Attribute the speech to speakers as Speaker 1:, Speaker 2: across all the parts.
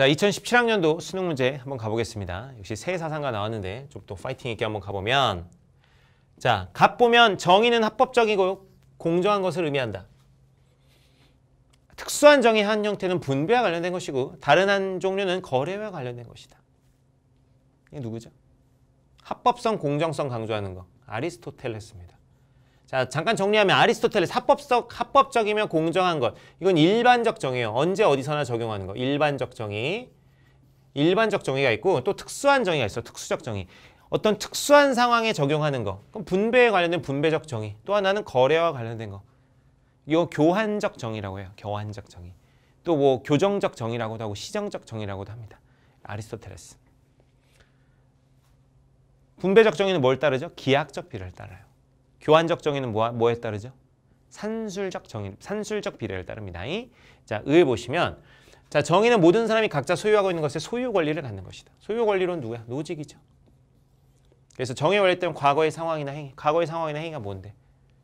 Speaker 1: 자, 2017학년도 수능 문제 한번 가보겠습니다. 역시 새 사상가 나왔는데 좀 더 파이팅 있게 한번 가보면 자, 갑 보면 정의는 합법적이고 공정한 것을 의미한다. 특수한 정의 한 형태는 분배와 관련된 것이고 다른 한 종류는 거래와 관련된 것이다. 이게 누구죠? 합법성, 공정성 강조하는 거. 아리스토텔레스입니다. 자 잠깐 정리하면 아리스토텔의 사법적 합법적이며 공정한 것 이건 일반적 정의예요 언제 어디서나 적용하는 거 일반적 정의 일반적 정의가 있고 또 특수한 정의가 있어 특수적 정의 어떤 특수한 상황에 적용하는 거 그럼 분배에 관련된 분배적 정의 또 하나는 거래와 관련된 거 이거 교환적 정의라고 해요 교환적 정의 또 뭐 교정적 정의라고도 하고 시정적 정의라고도 합니다 아리스토텔레스 분배적 정의는 뭘 따르죠? 기하적비를 따라요 교환적 정의는 뭐, 뭐에 따르죠? 산술적 정의, 산술적 비례를 따릅니다. 자, 을 보시면 자, 정의는 모든 사람이 각자 소유하고 있는 것에 소유 권리를 갖는 것이다. 소유 권리론 누구야? 노직이죠. 그래서 정의 원리 때문에 과거의 상황이나 행위, 과거의 상황이나 행위가 뭔데?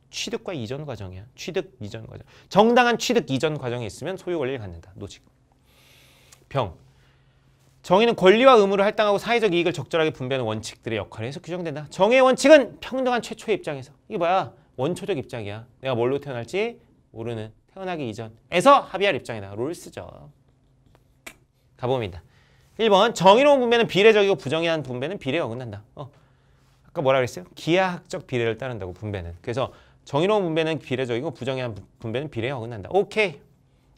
Speaker 1: 취득과 이전 과정이야. 취득 이전 과정. 정당한 취득 이전 과정에 있으면 소유 권리를 갖는다. 노직. 병. 정의는 권리와 의무를 할당하고 사회적 이익을 적절하게 분배하는 원칙들의 역할에 해서 규정된다. 정의의 원칙은 평등한 최초의 입장에서 이게 뭐야? 원초적 입장이야. 내가 뭘로 태어날지 모르는 태어나기 이전에서 합의할 입장이다. 롤스죠. 가봅니다. 1번 정의로운 분배는 비례적이고 부정의한 분배는 비례에 어긋난다. 어. 아까 뭐라 그랬어요? 기하학적 비례를 따른다고 분배는. 그래서 정의로운 분배는 비례적이고 부정의한 분배는 비례에 어긋난다. 오케이.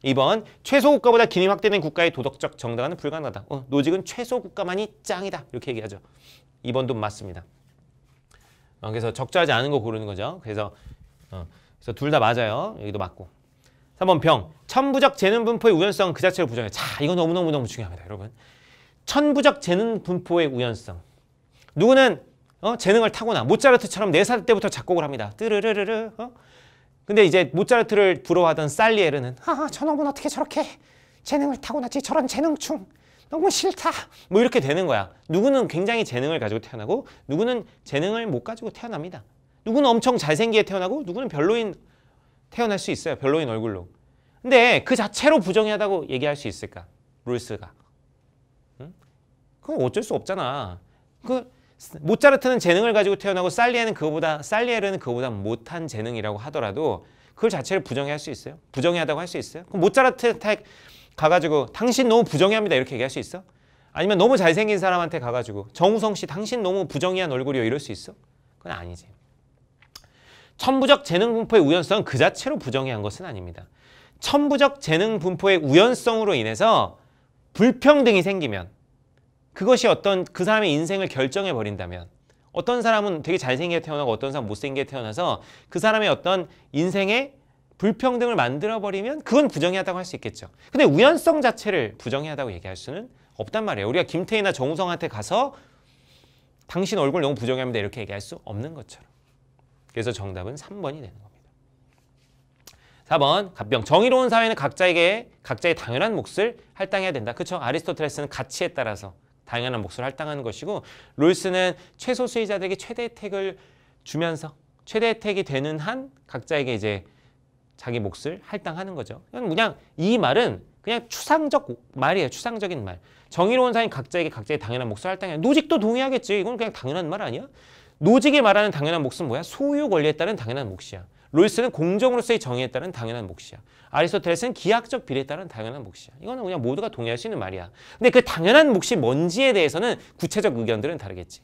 Speaker 1: 2번 최소 국가보다 기이 능 확대된 국가의 도덕적 정당화는 불가능하다. 어, 노직은 최소 국가만이 짱이다. 이렇게 얘기하죠. 2번도 맞습니다. 어, 그래서 적절하지 않은 거 고르는 거죠. 그래서 어, 그래서 둘 다 맞아요. 여기도 맞고. 3번 병. 천부적 재능 분포의 우연성 그 자체를 부정해. 자, 이거 너무너무너무 중요합니다, 여러분. 천부적 재능 분포의 우연성. 누구는 어, 재능을 타고나 모차르트처럼 4살 때부터 작곡을 합니다. 뜨르르르르. 어? 근데 이제 모차르트를 부러워하던 살리에르는 아하 저놈은 어떻게 저렇게 재능을 타고났지 저런 재능충 너무 싫다 뭐 이렇게 되는 거야 누구는 굉장히 재능을 가지고 태어나고 누구는 재능을 못 가지고 태어납니다 누구는 엄청 잘생기게 태어나고 누구는 별로인 태어날 수 있어요 별로인 얼굴로 근데 그 자체로 부정이하다고 얘기할 수 있을까 롤스가 응? 그건 어쩔 수 없잖아 그 모차르트는 재능을 가지고 태어나고 살리에는 그거보다 살리에르는 그거보다 못한 재능이라고 하더라도 그걸 자체를 부정해할 수 있어요? 부정해하다고 할 수 있어요? 그럼 모차르트 탁 가가지고 당신 너무 부정해합니다 이렇게 얘기할 수 있어? 아니면 너무 잘생긴 사람한테 가가지고 정우성 씨 당신 너무 부정의한 얼굴이요 이럴 수 있어? 그건 아니지. 천부적 재능 분포의 우연성 그 자체로 부정의한 것은 아닙니다. 천부적 재능 분포의 우연성으로 인해서 불평등이 생기면 그것이 어떤 그 사람의 인생을 결정해 버린다면 어떤 사람은 되게 잘생기게 태어나고 어떤 사람은 못생기게 태어나서 그 사람의 어떤 인생의 불평등을 만들어버리면 그건 부정의하다고 할 수 있겠죠. 근데 우연성 자체를 부정의하다고 얘기할 수는 없단 말이에요. 우리가 김태희나 정우성한테 가서 당신 얼굴 너무 부정합니다 해 이렇게 얘기할 수 없는 것처럼. 그래서 정답은 3번이 되는 겁니다. 4번 갑병. 정의로운 사회는 각자에게 각자의 당연한 몫을 할당해야 된다. 그렇죠? 아리스토텔레스는 가치에 따라서 당연한 몫을 할당하는 것이고 롤스는 최소 수혜자들에게 최대 혜택을 주면서 최대 혜택이 되는 한 각자에게 이제 자기 몫을 할당하는 거죠. 그냥 이 말은 그냥 추상적 말이에요. 추상적인 말. 정의로운 사인 각자에게 각자의 당연한 몫을 할당해. 노직도 동의하겠지. 이건 그냥 당연한 말 아니야? 노직이 말하는 당연한 몫은 뭐야? 소유 권리에 따른 당연한 몫이야. 로이스는 공정으로서의 정의에 따른 당연한 몫이야. 아리스토텔레스는 기하학적 비례에 따른 당연한 몫이야. 이거는 그냥 모두가 동의할 수 있는 말이야. 근데 그 당연한 몫이 뭔지에 대해서는 구체적 의견들은 다르겠지.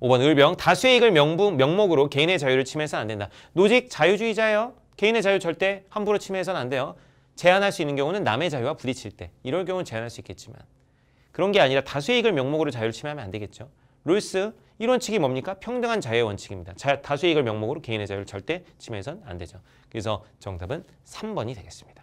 Speaker 1: 5번 을병 다수의 이익을 명분, 명목으로 개인의 자유를 침해해서는 안 된다. 노직 자유주의자예요. 개인의 자유 절대 함부로 침해해서는 안 돼요. 제한할 수 있는 경우는 남의 자유와 부딪힐 때 이럴 경우는 제한할 수 있겠지만 그런 게 아니라 다수의 이익을 명목으로 자유를 침해하면 안 되겠죠. 로이스 이원칙이 뭡니까? 평등한 자유의 원칙입니다. 자, 다수의 이익 명목으로 개인의 자유를 절대 침해해선 안 되죠. 그래서 정답은 3번이 되겠습니다.